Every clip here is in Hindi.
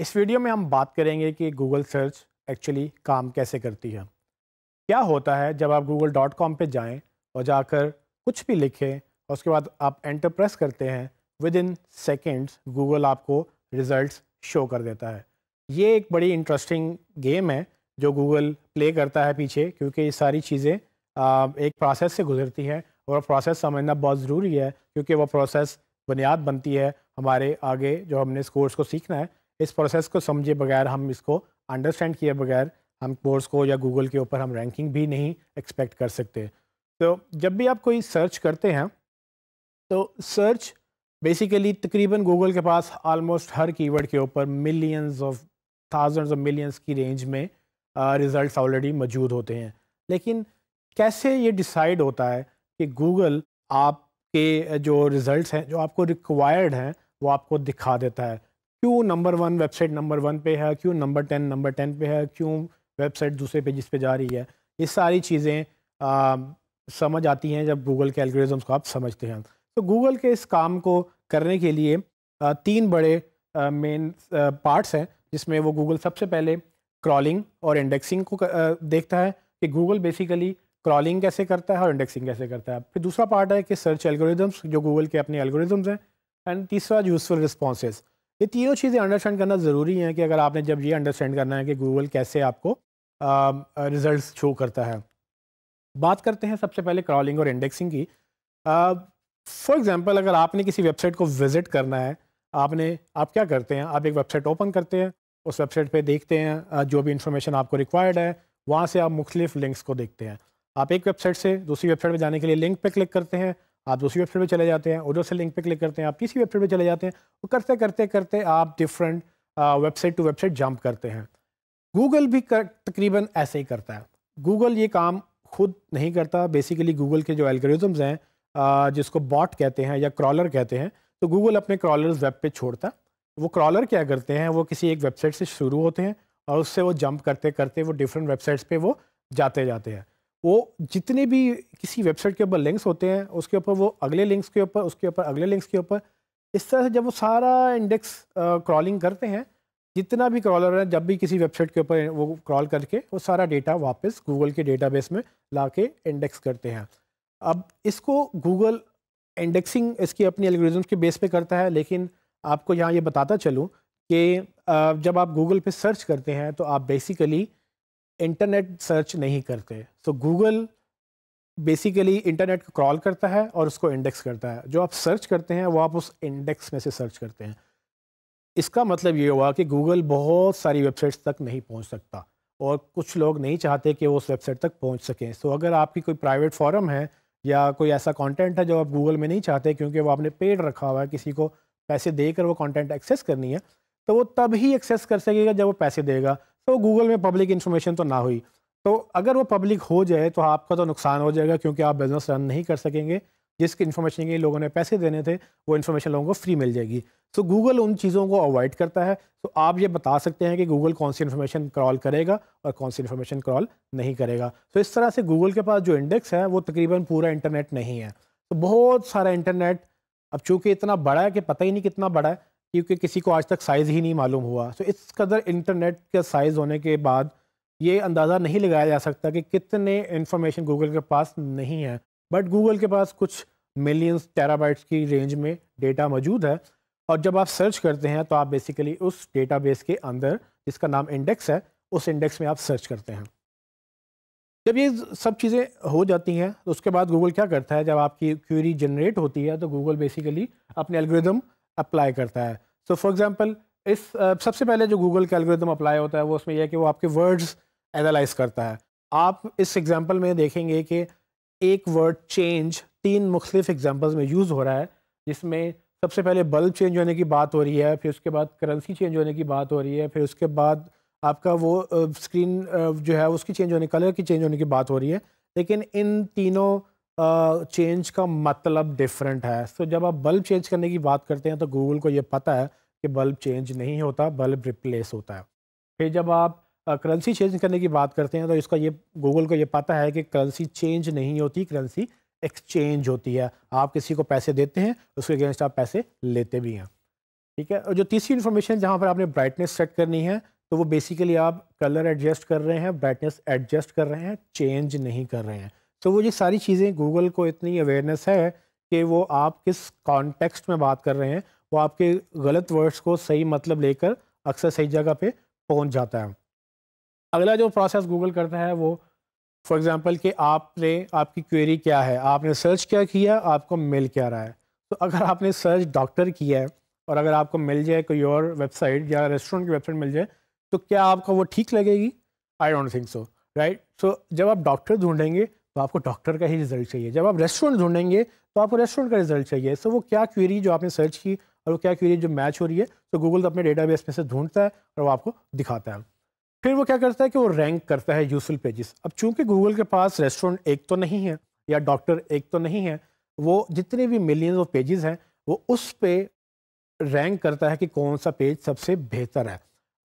इस वीडियो में हम बात करेंगे कि गूगल सर्च एक्चुअली काम कैसे करती है क्या होता है जब आप गूगल डॉट कॉम पर जाएँ और जाकर कुछ भी लिखें और उसके बाद आप एंटर प्रेस करते हैं विद इन सेकेंड्स गूगल आपको रिज़ल्ट शो कर देता है ये एक बड़ी इंटरेस्टिंग गेम है जो गूगल प्ले करता है पीछे क्योंकि ये सारी चीज़ें एक प्रोसेस से गुजरती हैं और प्रोसेस समझना बहुत ज़रूरी है क्योंकि वह प्रोसेस बुनियाद बनती है हमारे आगे जो हमने इस कोर्स को सीखना है इस प्रोसेस को समझे बगैर हम इसको अंडरस्टैंड किए बगैर हम कोर्स को या गूगल के ऊपर हम रैंकिंग भी नहीं एक्सपेक्ट कर सकते तो जब भी आप कोई सर्च करते हैं तो सर्च बेसिकली तकरीबन गूगल के पास ऑलमोस्ट हर कीवर्ड के ऊपर millions of thousands of millions की रेंज में रिज़ल्ट uh, ऑलरेडी मौजूद होते हैं लेकिन कैसे ये डिसाइड होता है कि गूगल आपके जो रिज़ल्ट हैं जो आपको रिक्वायर्ड हैं वो आपको दिखा देता है क्यों number one website number one पे है क्यों नंबर टेन नंबर टेन पे है क्यों वेबसाइट दूसरे पे जिस पे जा रही है ये सारी चीज़ें समझ आती हैं जब गूगल के एल्गोरिज्म्स को आप समझते हैं तो गूगल के इस काम को करने के लिए आ, तीन बड़े मेन पार्ट्स हैं जिसमें वो गूगल सबसे पहले क्रॉलिंग और इंडेक्सिंग को आ, देखता है कि गूगल बेसिकली क्रॉलिंग कैसे करता है और इंडेक्सिंग कैसे करता है फिर दूसरा पार्ट है कि सर्च एल्गोरिदम्स जो गूगल के अपने एल्गोरिदम्स हैं एंड तीसरा यूज़फुल रिस्पॉन्सेज ये तीनों चीज़ें अंडरस्टैंड करना ज़रूरी है कि अगर आपने जब ये अंडरस्टैंड करना है कि गूगल कैसे आपको रिज़ल्ट शो करता है बात करते हैं सबसे पहले क्रॉलिंग और इंडेक्सिंग की फॉर एग्जांपल अगर आपने किसी वेबसाइट को विज़िट करना है आपने आप क्या करते हैं आप एक वेबसाइट ओपन करते हैं उस वेबसाइट पे देखते हैं जो भी इंफॉर्मेशन आपको रिक्वायर्ड है वहाँ से आप मुख्तलिफ लिंक्स को देखते हैं आप एक वेबसाइट से दूसरी वेबसाइट पर जाने के लिए लिंक पर क्लिक करते हैं आप दूसरी वेबसाइट पर चले जाते हैं और से लिंक पर क्लिक करते हैं आप तीसरी वेबसाइट पर चले जाते हैं वो करते करते करते आप different website to website jump करते हैं गूगल भी तकरीबन ऐसे ही करता है गूगल ये काम खुद नहीं करता बेसिकली गूगल के जो एल्गोरिदम्स हैं जिसको बॉट कहते हैं या क्रॉलर कहते हैं तो गूगल अपने क्रॉलर वेब पर छोड़ता है वो क्रॉलर क्या करते हैं वो किसी एक वेबसाइट से शुरू होते हैं और उससे वो जंप करते करते वो डिफरेंट वेबसाइट्स पे वो जाते जाते हैं वो जितने भी किसी वेबसाइट के ऊपर लिंक्स होते हैं उसके ऊपर वो अगले लिंक्स के ऊपर उसके ऊपर अगले लिंक्स के ऊपर इस तरह से जब वो सारा इंडेक्स क्रॉलिंग करते हैं जितना भी क्रॉलर है जब भी किसी वेबसाइट के ऊपर वो क्रॉल करके वो सारा डेटा वापस गूगल के डेटाबेस में ला के इंडेक्स करते हैं अब इसको गूगल इंडेक्सिंग इसकी अपनी एलग्रिजम्स के बेस पे करता है लेकिन आपको यहाँ ये बताता चलूँ कि जब आप गूगल पे सर्च करते हैं तो आप बेसिकली इंटरनेट सर्च नहीं करते सो गूगल बेसिकली इंटरनेट को क्रॉल करता है और उसको इंडेक्स करता है जो आप सर्च करते हैं वो आप उस इंडेक्स में से सर्च करते हैं इसका मतलब ये हुआ कि गूगल बहुत सारी वेबसाइट्स तक नहीं पहुंच सकता और कुछ लोग नहीं चाहते कि वो उस वेबसाइट तक पहुंच सकें सो अगर आपकी कोई प्राइवेट फॉरम है या कोई ऐसा कॉन्टेंट है जो आप गूगल में नहीं चाहते क्योंकि वो आपने पेड रखा हुआ है किसी को पैसे देकर वो कॉन्टेंट एक्सेस करनी है तो वो तब ही एक्सेस कर सकेगा जब वो पैसे देगा तो गूगल में पब्लिक इन्फॉर्मेशन तो ना हुई तो अगर वो पब्लिक हो जाए तो आपका तो नुकसान हो जाएगा क्योंकि आप बिज़नेस रन नहीं कर सकेंगे जिसकी इन्फॉर्मेशन के लोगों ने पैसे देने थे वो इन्फॉर्मेशन लोगों को फ्री मिल जाएगी सो गूगल उन चीज़ों को अवॉइड करता है तो आप ये बता सकते हैं कि गूगल कौन सी इन्फॉर्मेशन क्रॉल करेगा और कौन सी इन्फॉर्मेशन क्रॉल नहीं करेगा तो इस तरह से गूगल के पास जो इंडेक्स है वो तकरीबन पूरा इंटरनेट नहीं है तो बहुत सारा इंटरनेट अब चूँकि इतना बड़ा है कि पता ही नहीं कितना बड़ा है क्योंकि किसी को आज तक साइज़ ही नहीं मालूम हुआ तो इस कदर इंटरनेट का साइज़ होने के बाद ये अंदाज़ा नहीं लगाया जा सकता कि कितने इन्फॉर्मेशन गूगल के पास नहीं है बट गूगल के पास कुछ मिलियंस टेराबाइट्स की रेंज में डेटा मौजूद है और जब आप सर्च करते हैं तो आप बेसिकली उस डेटाबेस के अंदर जिसका नाम इंडेक्स है उस इंडेक्स में आप सर्च करते हैं जब ये सब चीज़ें हो जाती हैं तो उसके बाद गूगल क्या करता है जब आपकी क्यूरी जनरेट होती है तो गूगल बेसिकली अपने एल्गोरिदम अप्लाई करता है सो फॉर एग्ज़ाम्पल इस uh, सबसे पहले जो गूगल का एल्गोरिदम अप्लाई होता है वो उसमें यह है कि वो आपके वर्ड्स एनालाइज करता है आप इस एग्ज़ाम्पल में देखेंगे कि एक वर्ड चेंज तीन मुख्तफ एग्ज़ाम्पल्स में यूज़ हो रहा है जिसमें सबसे पहले बल्ब चेंज होने की बात हो रही है फिर उसके बाद करेंसी चेंज होने की बात हो रही है फिर उसके बाद आपका वो स्क्रीन जो है उसकी चेंज होने कलर की चेंज होने की बात हो रही है लेकिन इन तीनों चेंज का मतलब डिफरेंट है सो जब आप बल्ब चेंज करने की बात करते हैं तो गूगल को ये पता है कि बल्ब चेंज नहीं होता बल्ब रिप्लेस होता है फिर जब आप करेंसी चेंज करने की बात करते हैं तो इसका ये गूगल को ये पता है कि करेंसी चेंज नहीं होती करेंसी एक्सचेंज होती है आप किसी को पैसे देते हैं उसके अगेंस्ट आप पैसे लेते भी हैं ठीक है और जो तीसरी इन्फॉर्मेशन जहाँ पर आपने ब्राइटनेस सेट करनी है तो वो बेसिकली आप कलर एडजस्ट कर रहे हैं ब्राइटनेस एडजस्ट कर रहे हैं चेंज नहीं कर रहे हैं तो वो ये सारी चीज़ें गूगल को इतनी अवेयरनेस है कि वो आप किस कॉन्टेक्स्ट में बात कर रहे हैं वो आपके गलत वर्ड्स को सही मतलब लेकर अक्सर सही जगह पे पहुंच जाता है अगला जो प्रोसेस गूगल करता है वो फॉर एग्ज़ाम्पल कि आपने आपकी क्वेरी क्या है आपने सर्च क्या किया आपको मिल क्या रहा है तो अगर आपने सर्च डॉक्टर किया है और अगर आपको मिल जाए कोई और वेबसाइट या रेस्टोरेंट की वेबसाइट मिल जाए तो क्या आपको वो ठीक लगेगी I don't think so right so जब आप डॉक्टर ढूंढेंगे तो आपको डॉक्टर का ही रिजल्ट चाहिए जब आप रेस्टोरेंट ढूंढेंगे तो आपको रेस्टोरेंट का रिजल्ट चाहिए सो वो क्या क्वेरी जो आपने सर्च की और वो क्या क्वेरी जो मैच हो रही है तो गूगल अपने डेटाबेस में से ढूंढता है और वो आपको दिखाता है फिर वो क्या करता है कि वो रैंक करता है यूजफुल पेजेस अब चूंकि गूगल के पास रेस्टोरेंट एक तो नहीं है या डॉक्टर एक तो नहीं है वो जितने भी मिलियंस ऑफ पेजेस हैं वो उस पर रैंक करता है कि कौन सा पेज सबसे बेहतर है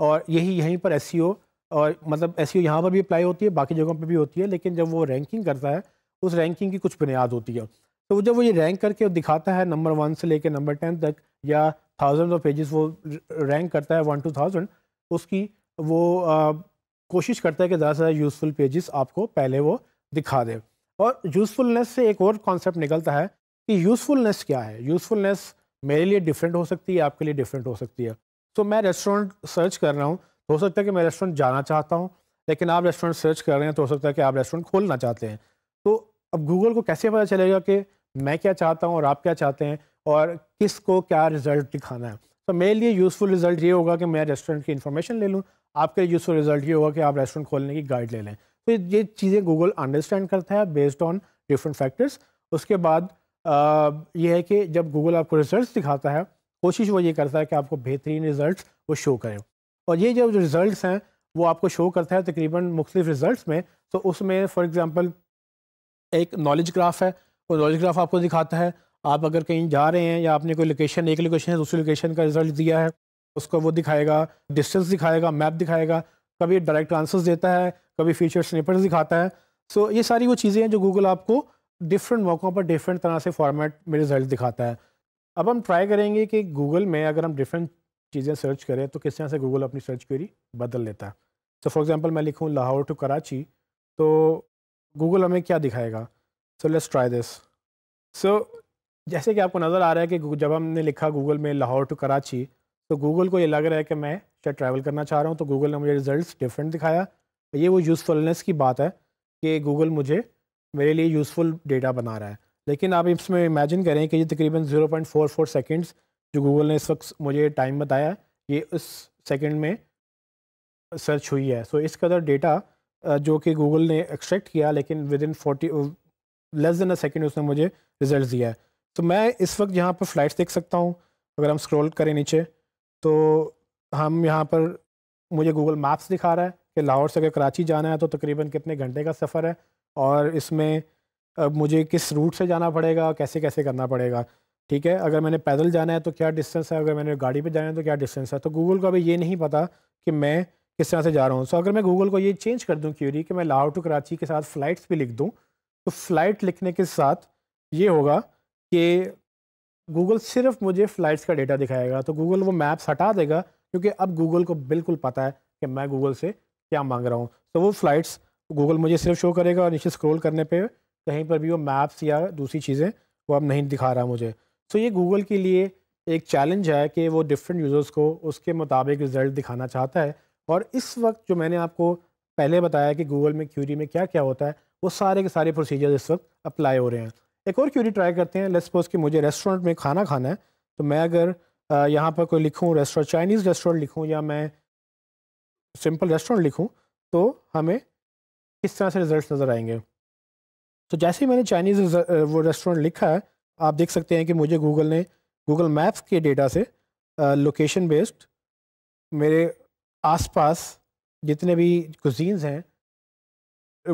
और यही यहीं पर एस और मतलब ऐसी e यहाँ पर भी अप्लाई होती है बाकी जगहों पर भी होती है लेकिन जब वो रैंकिंग करता है उस रैंकिंग की कुछ बुनियाद होती है तो जब वो ये रैंक करके दिखाता है नंबर वन से लेकर नंबर टेन तक या थाउजेंड ऑफ पेजेस वो रैंक करता है वन टू थाउजेंड उसकी वो आ, कोशिश करता है कि ज़्यादा से ज़्यादा यूज़फुल पेजेस आपको पहले वो दिखा दे और यूज़फुलनेस से एक और कॉन्सेप्ट निकलता है कि यूज़फुलनेस क्या है यूज़फुलनेस मेरे लिए डिफरेंट हो सकती है आपके लिए डिफरेंट हो सकती है तो मैं रेस्टोरेंट सर्च कर रहा हूँ तो हो सकता है कि मैं रेस्टोरेंट जाना चाहता हूँ लेकिन आप रेस्टोरेंट सर्च कर रहे हैं तो हो सकता है कि आप रेस्टोरेंट खोलना चाहते हैं तो अब गूगल को कैसे पता चलेगा कि मैं क्या चाहता हूँ और आप क्या चाहते हैं और किस को क्या रिज़ल्ट दिखाना है तो मेरे लिए यूज़फुल रिज़ल्ट ये होगा कि मैं रेस्टोरेंट की इन्फॉर्मेशन ले लूँ आपके लिए यूज़फुल रिज़ल्ट ये होगा कि आप रेस्टोरेंट खोलने की गाइड ले लें तो ये चीज़ें गूगल अंडरस्टैंड करता है बेस्ड ऑन डिफरेंट फैक्टर्स उसके बाद ये है कि जब गूगल आपको रिज़ल्ट दिखाता है कोशिश वो ये करता है कि आपको बेहतरीन रिज़ल्ट वो शो करें और ये जो रिज़ल्ट हैं वो आपको शो करता है तकरीबन मुख्तु रिज़ल्ट में तो उसमें फ़ॉर एग्ज़ाम्पल एक नॉलेज ग्राफ है वो नॉलेज ग्राफ आपको दिखाता है आप अगर कहीं जा रहे हैं या आपने कोई लोकेशन एक लोकेशन है दूसरी लोकेशन का रिज़ल्ट दिया है उसको वो दिखाएगा डिस्टेंस दिखाएगा मैप दिखाएगा कभी डायरेक्ट आंसर्स देता है कभी फीचर स्निपर्स दिखाता है सो so, ये सारी वो चीज़ें हैं जो गूगल आपको डिफरेंट मौक़ों पर डिफरेंट तरह से फॉर्मेट में रिज़ल्ट दिखाता है अब हम ट्राई करेंगे कि गूगल में अगर हम डिफरेंट चीज़ें सर्च करें तो किस तरह से गूगल अपनी सर्च क्वेरी बदल लेता है सो फॉर एग्ज़ाम्पल मैं लिखूँ लाहौर टू कराची तो गूगल हमें क्या दिखाएगा so let's try this so जैसे कि आपको नज़र आ रहा है कि जब हमने लिखा गूगल में लाहौर टू कराची तो गूगल को ये लग रहा है कि मैं शायद ट्रैवल करना चाह रहा हूँ तो गूगल ने मुझे रिजल्ट डिफरेंट दिखाया तो ये वो यूज़फुलनेस की बात है कि गूगल मुझे मेरे लिए यूज़फुल डेटा बना रहा है लेकिन आप इसमें इमेजिन करें कि ये तकरीबन 0.44 सेकंड्स जो गूगल ने इस वक्त मुझे टाइम बताया ये उस सेकंड में सर्च हुई है सो so, इस कदर डेटा जो कि गूगल ने एक्सट्रैक्ट किया लेकिन within forty less than a second उसने मुझे रिजल्ट दिया है तो so, मैं इस वक्त यहाँ पर फ़्लाइट्स देख सकता हूँ अगर हम स्क्रॉल करें नीचे तो हम यहाँ पर मुझे गूगल मैप्स दिखा रहा है कि लाहौर से अगर कराची जाना है तो तकरीबन कितने घंटे का सफ़र है और इसमें मुझे किस रूट से जाना पड़ेगा कैसे कैसे करना पड़ेगा ठीक है अगर मैंने पैदल जाना है तो क्या डिस्टेंस है अगर मैंने गाड़ी पे जाना है तो क्या डिस्टेंस है तो गूगल को अभी ये नहीं पता कि मैं किस तरह से जा रहा हूँ सो so, अगर मैं गूगल को ये चेंज कर दूँ क्यूरी कि मैं लाहौर टू कराची के साथ फ़्लाइट्स भी लिख दूँ तो फ़्लाइट लिखने के साथ ये होगा कि गूगल सिर्फ मुझे फ़्लाइट्स का डेटा दिखाएगा तो गूगल वो मैप्स हटा देगा क्योंकि अब गूगल को बिल्कुल पता है कि मैं गूगल से क्या मांग रहा हूँ तो वो फ़्लाइट्स गूगल मुझे सिर्फ शो करेगा और नीचे स्क्रोल करने पर कहीं पर भी वो मैप्स या दूसरी चीज़ें वो अब नहीं दिखा रहा मुझे सो ये गूगल के लिए एक चैलेंज है कि वो डिफरेंट यूज़र्स को उसके मुताबिक रिज़ल्ट दिखाना चाहता है और इस वक्त जो मैंने आपको पहले बताया कि गूगल में क्यूरी में क्या क्या होता है वो सारे के सारे प्रोसीजर इस वक्त अप्लाई हो रहे हैं एक और क्यूरी ट्राई करते हैं लेट्स सपोज कि मुझे रेस्टोरेंट में खाना खाना है तो मैं अगर यहाँ पर कोई लिखूँ रेस्टोरेंट चाइनीज़ रेस्टोरेंट लिखूँ या मैं सिंपल रेस्टोरेंट लिखूँ तो हमें किस तरह से रिज़ल्ट नज़र आएंगे तो जैसे ही मैंने चाइनीज़ वो रेस्टोरेंट लिखा है आप देख सकते हैं कि मुझे गूगल ने गूगल मैप्स के डेटा से लोकेशन uh, बेस्ड मेरे आसपास जितने भी कुजीन्स हैं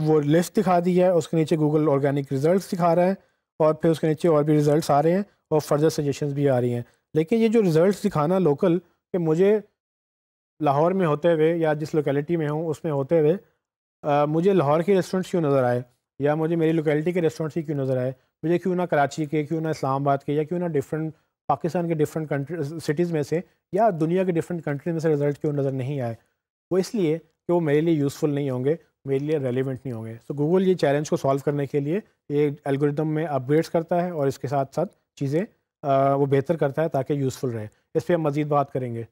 वो लिस्ट दिखा दी है उसके नीचे गूगल ऑर्गेनिक रिजल्ट्स दिखा रहा है और फिर उसके नीचे और भी रिजल्ट्स आ रहे हैं और फर्दर सजेशंस भी आ रही हैं लेकिन ये जो रिज़ल्ट दिखाना लोकल कि मुझे लाहौर में होते हुए या जिस लोकेलिटी में हूँ उसमें होते हुए uh, मुझे लाहौर के रेस्टोरेंट्स क्यों नज़र आए या मुझे मेरी लोकेलिटी के रेस्टोरेंट्स ही क्यों नज़र आए मुझे क्यों ना कराची के क्यों ना इस्लामाबाद के या क्यों ना डिफरेंट पाकिस्तान के डिफरेंट कंट्री सिटीज़ में से या दुनिया के डिफरेंट कंट्रीज में से रिज़ल्ट क्यों नज़र नहीं आए वो इसलिए कि वो मेरे लिए यूज़फुल नहीं होंगे मेरे लिए रेलिवेंट नहीं होंगे सो गूगल ये चैलेंज को सॉल्व करने के लिए ये एल्गोरिदम में अपग्रेड्स करता है और इसके साथ साथ चीज़ें वो बेहतर करता है ताकि यूज़फुल रहे इस पर हम मज़ीद बात करेंगे